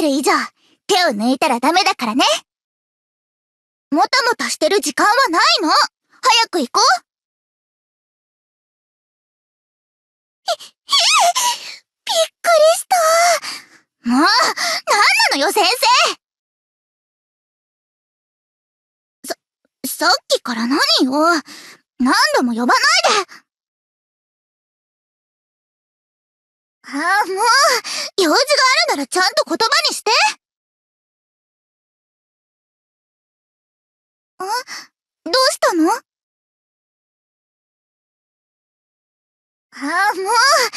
てる以上、手を抜いたらダメだからね。もたもたしてる時間はないの早く行こうびっくりしたもう、なんなのよ先生さ、さっきから何よ何度も呼ばないでああ、もう、用事があるからちゃんと言葉にしてんどうしたのああ、もう